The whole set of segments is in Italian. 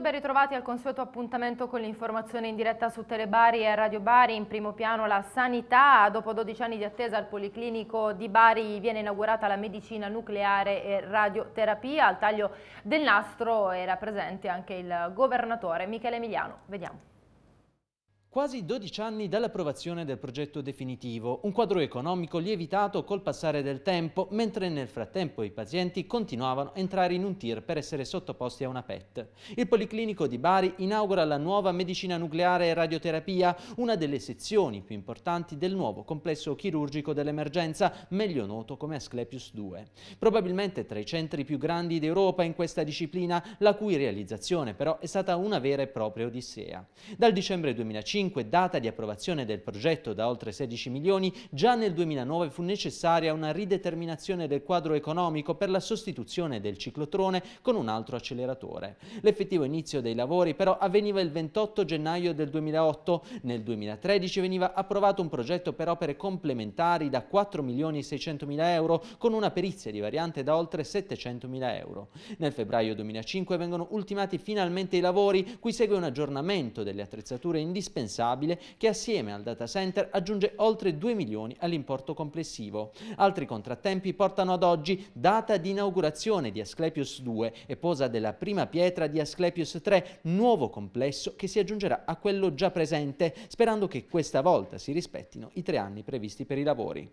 e ben ritrovati al consueto appuntamento con l'informazione in diretta su Telebari e Radio Bari. In primo piano la sanità. Dopo 12 anni di attesa al Policlinico di Bari viene inaugurata la medicina nucleare e radioterapia. Al taglio del nastro era presente anche il governatore Michele Emiliano. Vediamo. Quasi 12 anni dall'approvazione del progetto definitivo, un quadro economico lievitato col passare del tempo, mentre nel frattempo i pazienti continuavano a entrare in un tir per essere sottoposti a una PET. Il Policlinico di Bari inaugura la nuova medicina nucleare e radioterapia, una delle sezioni più importanti del nuovo complesso chirurgico dell'emergenza, meglio noto come Asclepius 2. Probabilmente tra i centri più grandi d'Europa in questa disciplina, la cui realizzazione però è stata una vera e propria odissea. Dal dicembre 2005 2005, data di approvazione del progetto da oltre 16 milioni, già nel 2009 fu necessaria una rideterminazione del quadro economico per la sostituzione del ciclotrone con un altro acceleratore. L'effettivo inizio dei lavori però avveniva il 28 gennaio del 2008. Nel 2013 veniva approvato un progetto per opere complementari da 4 milioni e 600 mila euro con una perizia di variante da oltre 700 mila euro. Nel febbraio 2005 vengono ultimati finalmente i lavori, cui segue un aggiornamento delle attrezzature indispensabili indispensabile che assieme al data center aggiunge oltre 2 milioni all'importo complessivo. Altri contrattempi portano ad oggi data di inaugurazione di Asclepios 2 e posa della prima pietra di Asclepios 3, nuovo complesso che si aggiungerà a quello già presente, sperando che questa volta si rispettino i tre anni previsti per i lavori.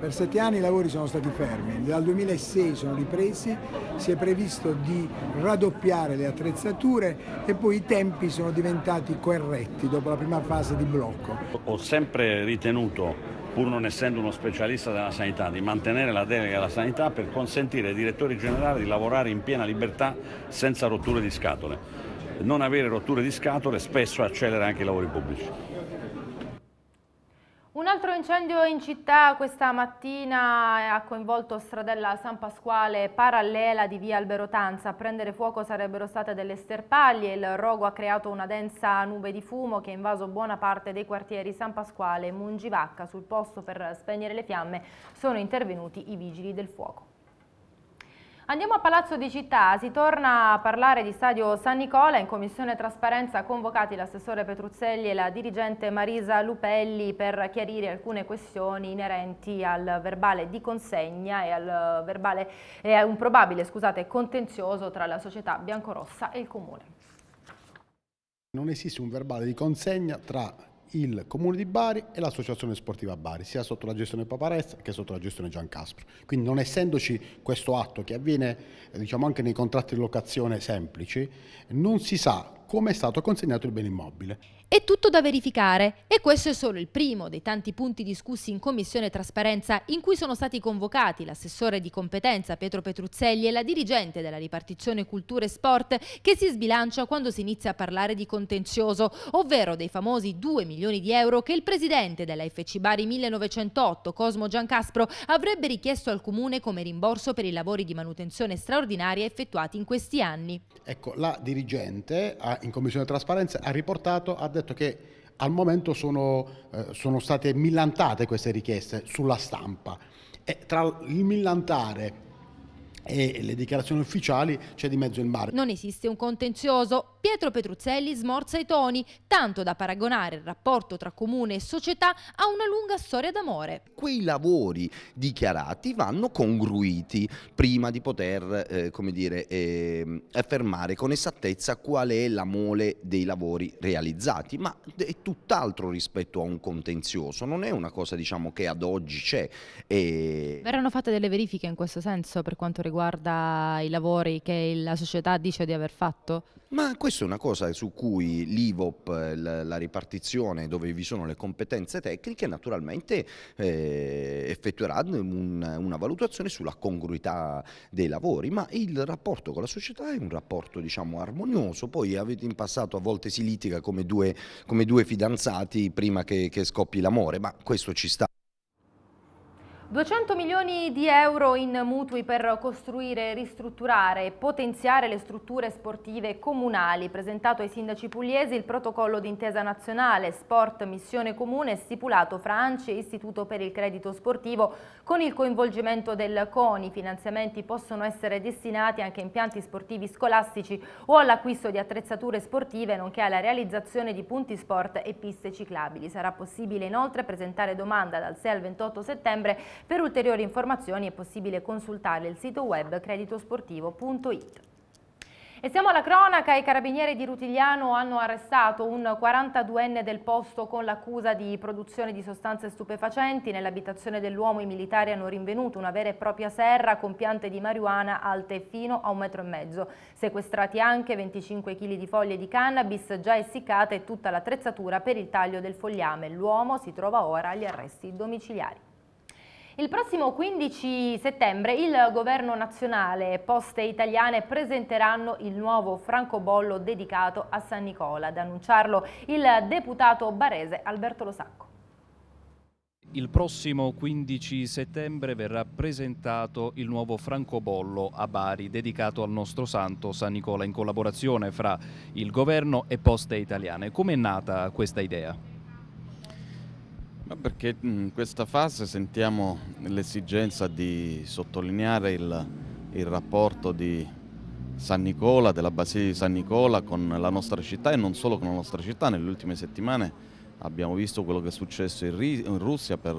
Per sette anni i lavori sono stati fermi, dal 2006 sono ripresi, si è previsto di raddoppiare le attrezzature e poi i tempi sono diventati corretti dopo la prima fase di blocco. Ho sempre ritenuto pur non essendo uno specialista della sanità, di mantenere la delega alla sanità per consentire ai direttori generali di lavorare in piena libertà senza rotture di scatole. Non avere rotture di scatole spesso accelera anche i lavori pubblici incendio in città questa mattina ha coinvolto stradella San Pasquale parallela di via Alberotanza. A prendere fuoco sarebbero state delle sterpaglie. Il rogo ha creato una densa nube di fumo che ha invaso buona parte dei quartieri San Pasquale e Mungivacca. Sul posto per spegnere le fiamme sono intervenuti i vigili del fuoco. Andiamo a Palazzo di Città, si torna a parlare di Stadio San Nicola, in Commissione Trasparenza convocati l'assessore Petruzzelli e la dirigente Marisa Lupelli per chiarire alcune questioni inerenti al verbale di consegna e, al verbale, e a un probabile scusate, contenzioso tra la società biancorossa e il Comune. Non esiste un verbale di consegna tra il Comune di Bari e l'Associazione Sportiva Bari, sia sotto la gestione Paparezza che sotto la gestione Giancaspro. Quindi non essendoci questo atto che avviene eh, diciamo, anche nei contratti di locazione semplici, non si sa come è stato consegnato il bene immobile. È tutto da verificare e questo è solo il primo dei tanti punti discussi in Commissione Trasparenza in cui sono stati convocati l'assessore di competenza Pietro Petruzzelli e la dirigente della ripartizione Cultura e Sport che si sbilancia quando si inizia a parlare di contenzioso, ovvero dei famosi 2 milioni di euro che il presidente della FC Bari 1908 Cosmo Giancaspro avrebbe richiesto al Comune come rimborso per i lavori di manutenzione straordinaria effettuati in questi anni. Ecco, la dirigente in Commissione Trasparenza ha riportato ad detto che al momento sono, eh, sono state millantate queste richieste sulla stampa. E tra il millantare e le dichiarazioni ufficiali c'è di mezzo il mare. Non esiste un contenzioso Pietro Petruzzelli smorza i toni, tanto da paragonare il rapporto tra comune e società a una lunga storia d'amore. Quei lavori dichiarati vanno congruiti prima di poter eh, come dire, eh, affermare con esattezza qual è la mole dei lavori realizzati, ma è tutt'altro rispetto a un contenzioso, non è una cosa diciamo, che ad oggi c'è. E... Verranno fatte delle verifiche in questo senso per quanto riguarda i lavori che la società dice di aver fatto? Ma questo questa è una cosa su cui l'IVOP, la ripartizione dove vi sono le competenze tecniche, naturalmente eh, effettuerà un, una valutazione sulla congruità dei lavori, ma il rapporto con la società è un rapporto diciamo armonioso, poi avete in passato a volte si litiga come due, come due fidanzati prima che, che scoppi l'amore, ma questo ci sta. 200 milioni di euro in mutui per costruire, ristrutturare e potenziare le strutture sportive comunali. Presentato ai sindaci pugliesi il protocollo d'intesa nazionale Sport Missione Comune stipulato fra ANCI e Istituto per il Credito Sportivo con il coinvolgimento del CONI. I finanziamenti possono essere destinati anche a impianti sportivi scolastici o all'acquisto di attrezzature sportive nonché alla realizzazione di punti sport e piste ciclabili. Sarà possibile inoltre presentare domanda dal 6 al 28 settembre per ulteriori informazioni è possibile consultare il sito web creditosportivo.it. E siamo alla cronaca, i carabinieri di Rutigliano hanno arrestato un 42enne del posto con l'accusa di produzione di sostanze stupefacenti. Nell'abitazione dell'uomo i militari hanno rinvenuto una vera e propria serra con piante di marijuana alte fino a un metro e mezzo. Sequestrati anche 25 kg di foglie di cannabis già essiccate e tutta l'attrezzatura per il taglio del fogliame. L'uomo si trova ora agli arresti domiciliari. Il prossimo 15 settembre il governo nazionale e Poste Italiane presenteranno il nuovo francobollo dedicato a San Nicola, ad annunciarlo il deputato barese Alberto Losacco. Il prossimo 15 settembre verrà presentato il nuovo francobollo a Bari dedicato al nostro santo San Nicola in collaborazione fra il governo e Poste Italiane. Come è nata questa idea? Perché in mm, questa fase sentiamo l'esigenza di sottolineare il, il rapporto di San Nicola, della Basilica di San Nicola con la nostra città e non solo con la nostra città. Nelle ultime settimane abbiamo visto quello che è successo in, in Russia per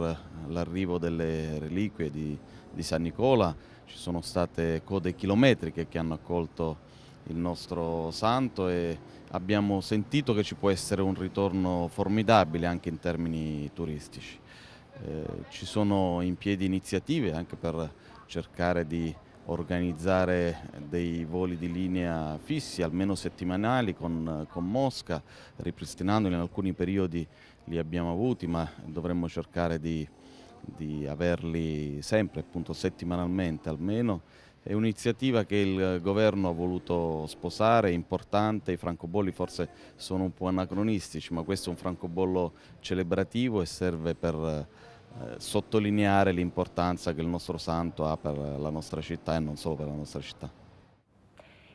l'arrivo delle reliquie di, di, San Nicola, ci sono state code chilometriche che hanno accolto il nostro santo e abbiamo sentito che ci può essere un ritorno formidabile anche in termini turistici. Eh, ci sono in piedi iniziative anche per cercare di organizzare dei voli di linea fissi, almeno settimanali, con, con Mosca, ripristinandoli in alcuni periodi li abbiamo avuti, ma dovremmo cercare di, di averli sempre, appunto settimanalmente almeno, è un'iniziativa che il governo ha voluto sposare, è importante, i francobolli forse sono un po' anacronistici, ma questo è un francobollo celebrativo e serve per eh, sottolineare l'importanza che il nostro santo ha per la nostra città e non solo per la nostra città.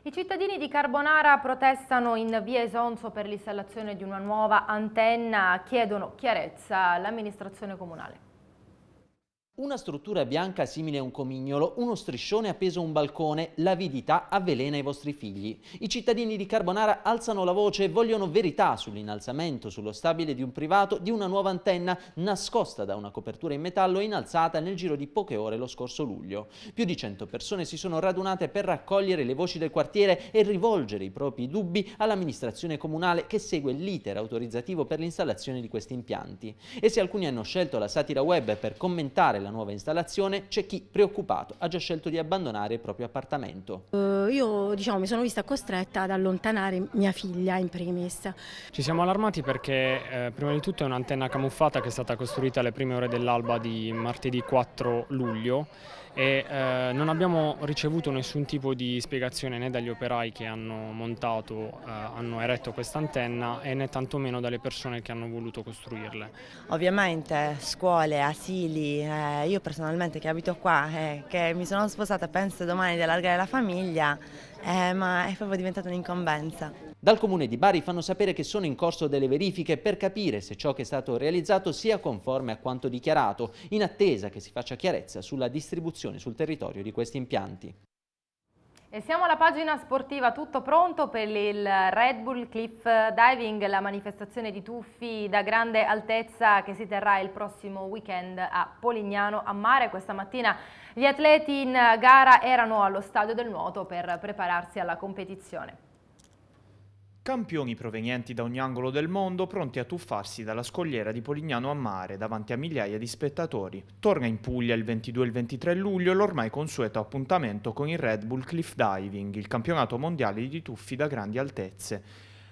I cittadini di Carbonara protestano in via Esonzo per l'installazione di una nuova antenna, chiedono chiarezza all'amministrazione comunale. Una struttura bianca simile a un comignolo, uno striscione appeso a un balcone, l'avidità avvelena i vostri figli. I cittadini di Carbonara alzano la voce e vogliono verità sull'innalzamento sullo stabile di un privato di una nuova antenna nascosta da una copertura in metallo innalzata nel giro di poche ore lo scorso luglio. Più di 100 persone si sono radunate per raccogliere le voci del quartiere e rivolgere i propri dubbi all'amministrazione comunale che segue l'iter autorizzativo per l'installazione di questi impianti. E se alcuni hanno scelto la satira web per commentare la la nuova installazione, c'è chi, preoccupato, ha già scelto di abbandonare il proprio appartamento. Uh, io diciamo, mi sono vista costretta ad allontanare mia figlia in primis. Ci siamo allarmati perché eh, prima di tutto è un'antenna camuffata che è stata costruita alle prime ore dell'alba di martedì 4 luglio e eh, non abbiamo ricevuto nessun tipo di spiegazione né dagli operai che hanno montato, eh, hanno eretto questa antenna e né tantomeno dalle persone che hanno voluto costruirle. Ovviamente scuole, asili, eh, io personalmente che abito qua e eh, che mi sono sposata penso domani di allargare la famiglia, eh, ma è proprio diventata un'incombenza. Dal comune di Bari fanno sapere che sono in corso delle verifiche per capire se ciò che è stato realizzato sia conforme a quanto dichiarato, in attesa che si faccia chiarezza sulla distribuzione sul territorio di questi impianti. E siamo alla pagina sportiva, tutto pronto per il Red Bull Cliff Diving, la manifestazione di tuffi da grande altezza che si terrà il prossimo weekend a Polignano a mare. Questa mattina gli atleti in gara erano allo stadio del nuoto per prepararsi alla competizione. Campioni provenienti da ogni angolo del mondo, pronti a tuffarsi dalla scogliera di Polignano a mare davanti a migliaia di spettatori. Torna in Puglia il 22 e il 23 luglio l'ormai consueto appuntamento con il Red Bull Cliff Diving, il campionato mondiale di tuffi da grandi altezze.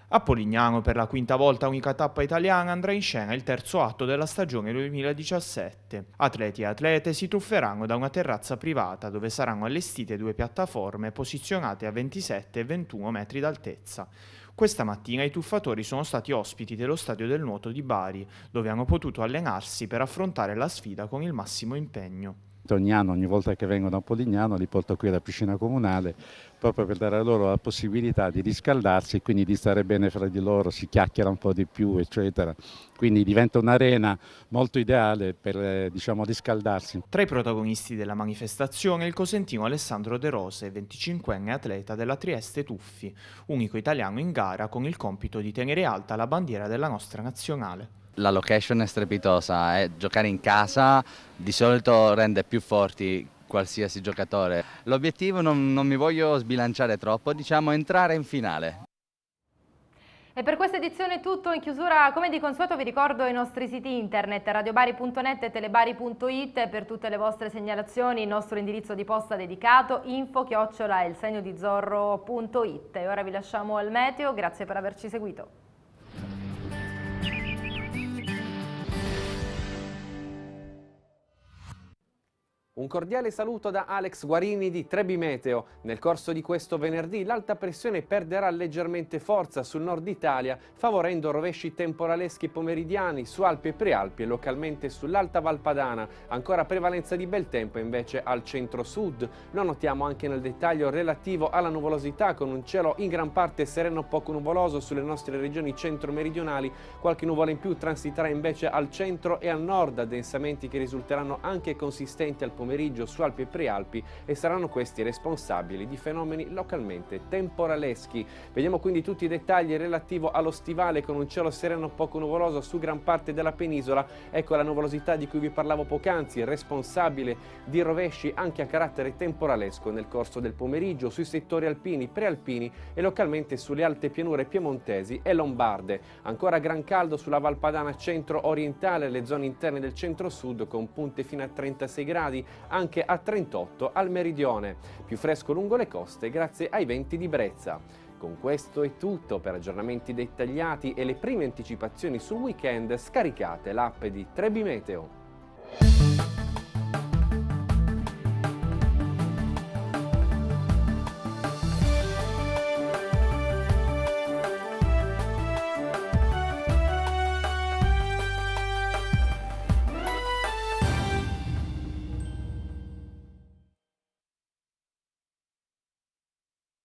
A Polignano per la quinta volta unica tappa italiana andrà in scena il terzo atto della stagione 2017. Atleti e atlete si tufferanno da una terrazza privata dove saranno allestite due piattaforme posizionate a 27 e 21 metri d'altezza. Questa mattina i tuffatori sono stati ospiti dello stadio del nuoto di Bari, dove hanno potuto allenarsi per affrontare la sfida con il massimo impegno. Ogni anno, ogni volta che vengono a Polignano, li porto qui alla piscina comunale proprio per dare loro la possibilità di riscaldarsi e quindi di stare bene fra di loro, si chiacchiera un po' di più, eccetera. Quindi diventa un'arena molto ideale per eh, diciamo, riscaldarsi. Tra i protagonisti della manifestazione il cosentino Alessandro De Rose, 25enne atleta della Trieste Tuffi, unico italiano in gara con il compito di tenere alta la bandiera della nostra nazionale la location è strepitosa, eh. giocare in casa di solito rende più forti qualsiasi giocatore. L'obiettivo, non, non mi voglio sbilanciare troppo, diciamo entrare in finale. E per questa edizione è tutto, in chiusura come di consueto vi ricordo i nostri siti internet radiobari.net e telebari.it per tutte le vostre segnalazioni, il nostro indirizzo di posta dedicato info chiocciola il segno di zorro.it e ora vi lasciamo al meteo, grazie per averci seguito. Un cordiale saluto da Alex Guarini di Trebi Meteo. Nel corso di questo venerdì l'alta pressione perderà leggermente forza sul nord Italia, favorendo rovesci temporaleschi pomeridiani su Alpi e Prealpi e localmente sull'Alta Valpadana. Ancora prevalenza di bel tempo invece al centro-sud. Lo notiamo anche nel dettaglio relativo alla nuvolosità, con un cielo in gran parte sereno poco nuvoloso sulle nostre regioni centro-meridionali. Qualche nuvola in più transiterà invece al centro e al nord, addensamenti che risulteranno anche consistenti al pomeriggio pomeriggio su Alpi e Prealpi e saranno questi responsabili di fenomeni localmente temporaleschi. Vediamo quindi tutti i dettagli relativo allo stivale con un cielo sereno poco nuvoloso su gran parte della penisola. Ecco la nuvolosità di cui vi parlavo poc'anzi, responsabile di rovesci anche a carattere temporalesco nel corso del pomeriggio sui settori alpini, prealpini e localmente sulle alte pianure piemontesi e lombarde. Ancora gran caldo sulla Valpadana centro-orientale, le zone interne del centro-sud con punte fino a 36 gradi, anche a 38 al meridione, più fresco lungo le coste grazie ai venti di brezza. Con questo è tutto, per aggiornamenti dettagliati e le prime anticipazioni sul weekend scaricate l'app di Trebimeteo. Meteo.